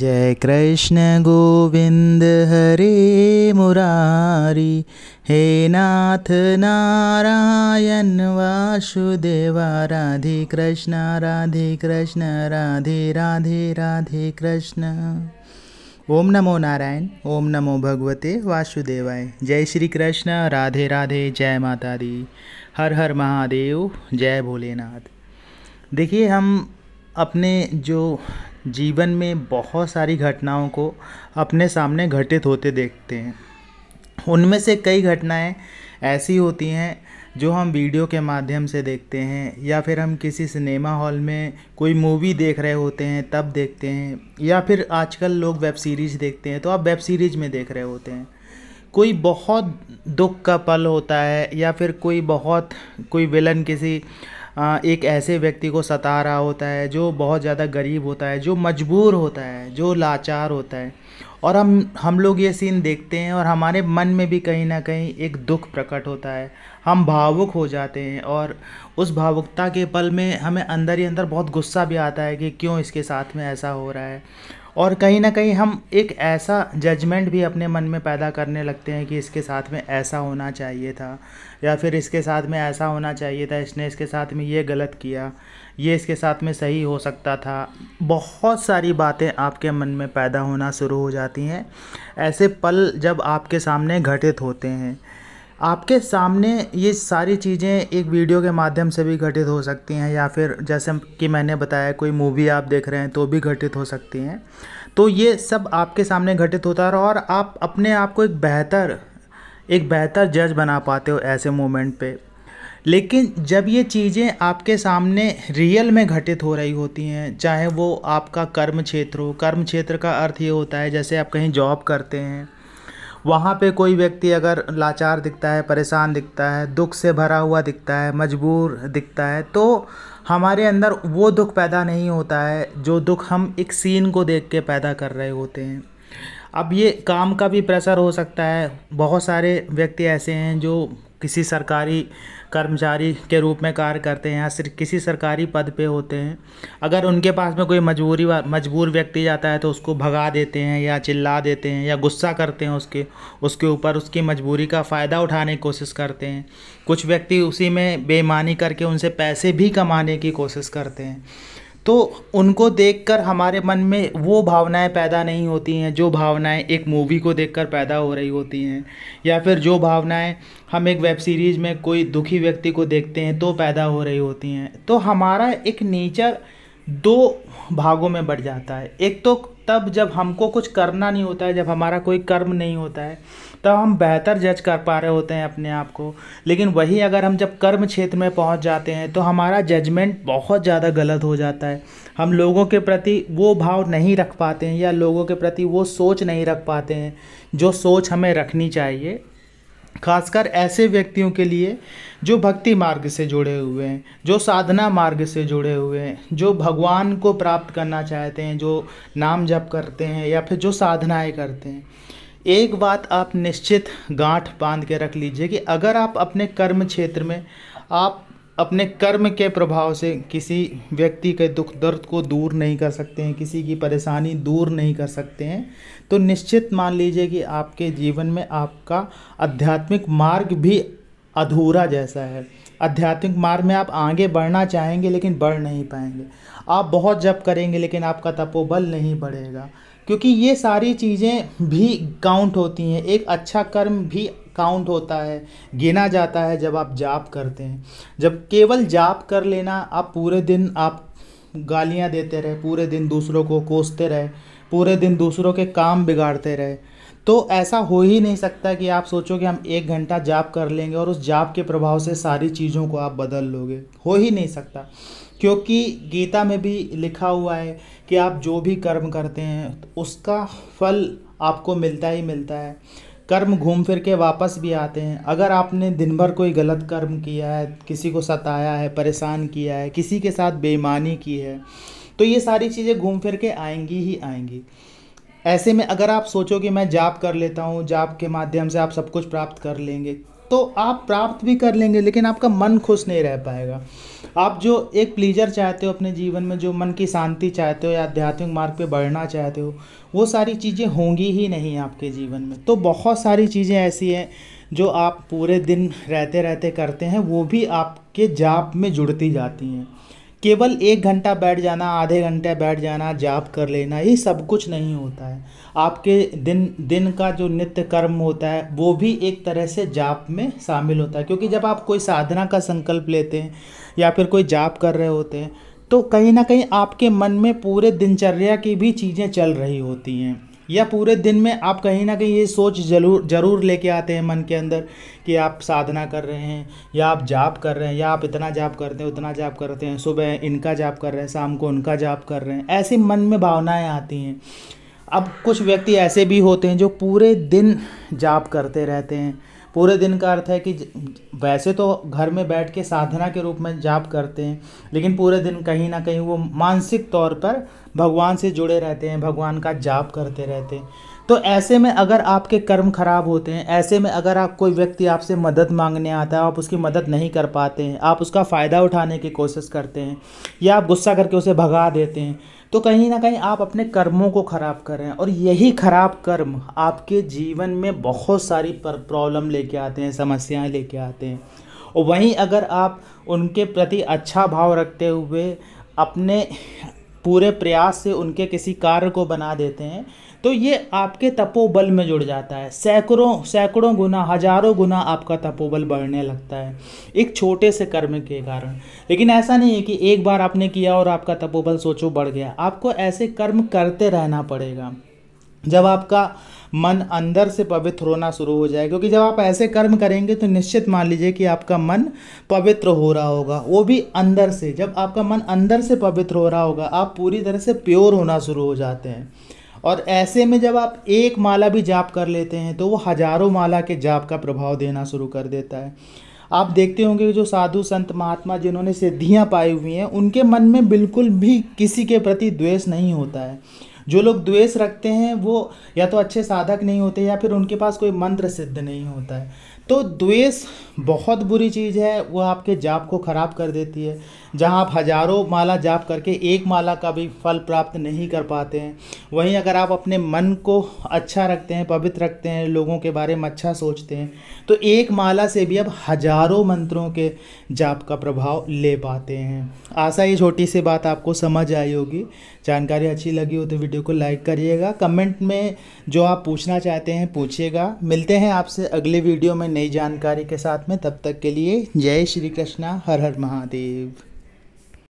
जय कृष्ण गोविंद हरे मुरारी हे नाथ नारायण वासुदेवा राधे कृष्ण राधे कृष्ण राधे राधे राधे कृष्ण ओम नमो नारायण ओम नमो भगवते वासुदेवाय जय श्री कृष्ण राधे राधे जय माता दी हर हर महादेव जय भोलेनाथ देखिए हम अपने जो जीवन में बहुत सारी घटनाओं को अपने सामने घटित होते देखते हैं उनमें से कई घटनाएं ऐसी होती हैं जो हम वीडियो के माध्यम से देखते हैं या फिर हम किसी सिनेमा हॉल में कोई मूवी देख रहे होते हैं तब देखते हैं या फिर आजकल लोग वेब सीरीज़ देखते हैं तो आप वेब सीरीज़ में देख रहे होते हैं कोई बहुत दुख का पल होता है या फिर कोई बहुत कोई विलन किसी एक ऐसे व्यक्ति को सता रहा होता है जो बहुत ज़्यादा गरीब होता है जो मजबूर होता है जो लाचार होता है और हम हम लोग ये सीन देखते हैं और हमारे मन में भी कहीं ना कहीं एक दुख प्रकट होता है हम भावुक हो जाते हैं और उस भावुकता के पल में हमें अंदर ही अंदर बहुत गुस्सा भी आता है कि क्यों इसके साथ में ऐसा हो रहा है और कहीं ना कहीं हम एक ऐसा जजमेंट भी अपने मन में पैदा करने लगते हैं कि इसके साथ में ऐसा होना चाहिए था या फिर इसके साथ में ऐसा होना चाहिए था इसने इसके साथ में ये गलत किया ये इसके साथ में सही हो सकता था बहुत सारी बातें आपके मन में पैदा होना शुरू हो जाती हैं ऐसे पल जब आपके सामने घटित होते हैं आपके सामने ये सारी चीज़ें एक वीडियो के माध्यम से भी घटित हो सकती हैं या फिर जैसे कि मैंने बताया कोई मूवी आप देख रहे हैं तो भी घटित हो सकती हैं तो ये सब आपके सामने घटित होता है और आप अपने आप को एक बेहतर एक बेहतर जज बना पाते हो ऐसे मोमेंट पे लेकिन जब ये चीज़ें आपके सामने रियल में घटित हो रही होती हैं चाहे वो आपका कर्म क्षेत्र हो कर्म क्षेत्र का अर्थ ये होता है जैसे आप कहीं जॉब करते हैं वहाँ पे कोई व्यक्ति अगर लाचार दिखता है परेशान दिखता है दुख से भरा हुआ दिखता है मजबूर दिखता है तो हमारे अंदर वो दुख पैदा नहीं होता है जो दुख हम एक सीन को देख के पैदा कर रहे होते हैं अब ये काम का भी प्रेशर हो सकता है बहुत सारे व्यक्ति ऐसे हैं जो किसी सरकारी कर्मचारी के रूप में कार्य करते हैं या सिर्फ किसी सरकारी पद पे होते हैं अगर उनके पास में कोई मजबूरी मजबूर व्यक्ति जाता है तो उसको भगा देते हैं या चिल्ला देते हैं या गुस्सा करते हैं उसके उसके ऊपर उसकी मजबूरी का फ़ायदा उठाने की कोशिश करते हैं कुछ व्यक्ति उसी में बेईमानी करके उनसे पैसे भी कमाने की कोशिश करते हैं तो उनको देखकर हमारे मन में वो भावनाएं पैदा नहीं होती हैं जो भावनाएं एक मूवी को देखकर पैदा हो रही होती हैं या फिर जो भावनाएं हम एक वेब सीरीज़ में कोई दुखी व्यक्ति को देखते हैं तो पैदा हो रही होती हैं तो हमारा एक नेचर दो भागों में बढ़ जाता है एक तो तब जब हमको कुछ करना नहीं होता है जब हमारा कोई कर्म नहीं होता है तब हम बेहतर जज कर पा रहे होते हैं अपने आप को लेकिन वही अगर हम जब कर्म क्षेत्र में पहुंच जाते हैं तो हमारा जजमेंट बहुत ज़्यादा गलत हो जाता है हम लोगों के प्रति वो भाव नहीं रख पाते हैं या लोगों के प्रति वो सोच नहीं रख पाते हैं जो सोच हमें रखनी चाहिए खासकर ऐसे व्यक्तियों के लिए जो भक्ति मार्ग से जुड़े हुए हैं जो साधना मार्ग से जुड़े हुए हैं जो भगवान को प्राप्त करना चाहते हैं जो नाम जप करते हैं या फिर जो साधनाएं करते हैं एक बात आप निश्चित गांठ बांध के रख लीजिए कि अगर आप अपने कर्म क्षेत्र में आप अपने कर्म के प्रभाव से किसी व्यक्ति के दुख दर्द को दूर नहीं कर सकते हैं किसी की परेशानी दूर नहीं कर सकते हैं तो निश्चित मान लीजिए कि आपके जीवन में आपका आध्यात्मिक मार्ग भी अधूरा जैसा है आध्यात्मिक मार्ग में आप आगे बढ़ना चाहेंगे लेकिन बढ़ नहीं पाएंगे आप बहुत जप करेंगे लेकिन आपका तपोबल नहीं बढ़ेगा क्योंकि ये सारी चीज़ें भी काउंट होती हैं एक अच्छा कर्म भी काउंट होता है गिना जाता है जब आप जाप करते हैं जब केवल जाप कर लेना आप पूरे दिन आप गालियाँ देते रहे पूरे दिन दूसरों को कोसते रहे पूरे दिन दूसरों के काम बिगाड़ते रहे तो ऐसा हो ही नहीं सकता कि आप सोचो कि हम एक घंटा जाप कर लेंगे और उस जाप के प्रभाव से सारी चीज़ों को आप बदल लोगे हो ही नहीं सकता क्योंकि गीता में भी लिखा हुआ है कि आप जो भी कर्म करते हैं उसका फल आपको मिलता ही मिलता है कर्म घूम फिर के वापस भी आते हैं अगर आपने दिन भर कोई गलत कर्म किया है किसी को सताया है परेशान किया है किसी के साथ बेईमानी की है तो ये सारी चीज़ें घूम फिर के आएंगी ही आएंगी ऐसे में अगर आप सोचो कि मैं जाप कर लेता हूँ जाप के माध्यम से आप सब कुछ प्राप्त कर लेंगे तो आप प्राप्त भी कर लेंगे लेकिन आपका मन खुश नहीं रह पाएगा आप जो एक प्लीजर चाहते हो अपने जीवन में जो मन की शांति चाहते हो या आध्यात्मिक मार्ग पे बढ़ना चाहते हो वो सारी चीज़ें होंगी ही नहीं आपके जीवन में तो बहुत सारी चीज़ें ऐसी हैं जो आप पूरे दिन रहते रहते करते हैं वो भी आपके जाप में जुड़ती जाती हैं केवल एक घंटा बैठ जाना आधे घंटे बैठ जाना जाप कर लेना ये सब कुछ नहीं होता है आपके दिन दिन का जो नित्य कर्म होता है वो भी एक तरह से जाप में शामिल होता है क्योंकि जब आप कोई साधना का संकल्प लेते हैं या फिर कोई जाप कर रहे होते हैं तो कहीं ना कहीं आपके मन में पूरे दिनचर्या की भी चीज़ें चल रही होती हैं या पूरे दिन में आप कहीं ना कहीं ये सोच जरूर जरूर लेके आते हैं मन के अंदर कि आप साधना कर रहे हैं या आप जाप कर रहे हैं या आप इतना जाप करते हैं उतना जाप करते हैं सुबह इनका जाप कर रहे हैं शाम को उनका जाप कर रहे हैं ऐसी मन में भावनाएँ आती हैं अब कुछ व्यक्ति ऐसे भी होते हैं जो पूरे दिन जाप करते रहते हैं पूरे दिन का अर्थ है कि वैसे तो घर में बैठ के साधना के रूप में जाप करते हैं लेकिन पूरे दिन कहीं ना कहीं वो मानसिक तौर पर भगवान से जुड़े रहते हैं भगवान का जाप करते रहते हैं तो ऐसे में अगर आपके कर्म खराब होते हैं ऐसे में अगर आप कोई व्यक्ति आपसे मदद मांगने आता है आप उसकी मदद नहीं कर पाते हैं आप उसका फ़ायदा उठाने की कोशिश करते हैं या आप गुस्सा करके उसे भगा देते हैं तो कहीं ना कहीं आप अपने कर्मों को ख़राब कर रहे हैं और यही ख़राब कर्म आपके जीवन में बहुत सारी प्रॉब्लम लेके आते हैं समस्याएं लेके आते हैं और वहीं अगर आप उनके प्रति अच्छा भाव रखते हुए अपने पूरे प्रयास से उनके किसी कार्य को बना देते हैं तो ये आपके तपोबल में जुड़ जाता है सैकड़ों सैकड़ों गुना हजारों गुना आपका तपोबल बढ़ने लगता है एक छोटे से कर्म के कारण लेकिन ऐसा नहीं है कि एक बार आपने किया और आपका तपोबल सोचो बढ़ गया आपको ऐसे कर्म करते रहना पड़ेगा जब आपका मन अंदर से पवित्र होना शुरू हो जाए क्योंकि जब आप ऐसे कर्म करेंगे तो निश्चित मान लीजिए कि आपका मन पवित्र हो रहा होगा वो भी अंदर से जब आपका मन अंदर से पवित्र हो रहा होगा आप पूरी तरह से प्योर होना शुरू हो जाते हैं और ऐसे में जब आप एक माला भी जाप कर लेते हैं तो वो हजारों माला के जाप का प्रभाव देना शुरू कर देता है आप देखते होंगे कि जो साधु संत महात्मा जिन्होंने सिद्धियाँ पाई हुई हैं उनके मन में बिल्कुल भी किसी के प्रति द्वेष नहीं होता है जो लोग द्वेष रखते हैं वो या तो अच्छे साधक नहीं होते या फिर उनके पास कोई मंत्र सिद्ध नहीं होता है तो द्वेष बहुत बुरी चीज़ है वह आपके जाप को ख़राब कर देती है जहाँ आप हजारों माला जाप करके एक माला का भी फल प्राप्त नहीं कर पाते हैं वहीं अगर आप अपने मन को अच्छा रखते हैं पवित्र रखते हैं लोगों के बारे में अच्छा सोचते हैं तो एक माला से भी अब हजारों मंत्रों के जाप का प्रभाव ले पाते हैं आशा ये छोटी सी बात आपको समझ आई होगी जानकारी अच्छी लगी हो तो वीडियो को लाइक करिएगा कमेंट में जो आप पूछना चाहते हैं पूछिएगा मिलते हैं आपसे अगले वीडियो में नई जानकारी के साथ में तब तक के लिए जय श्री कृष्णा हर हर महादेव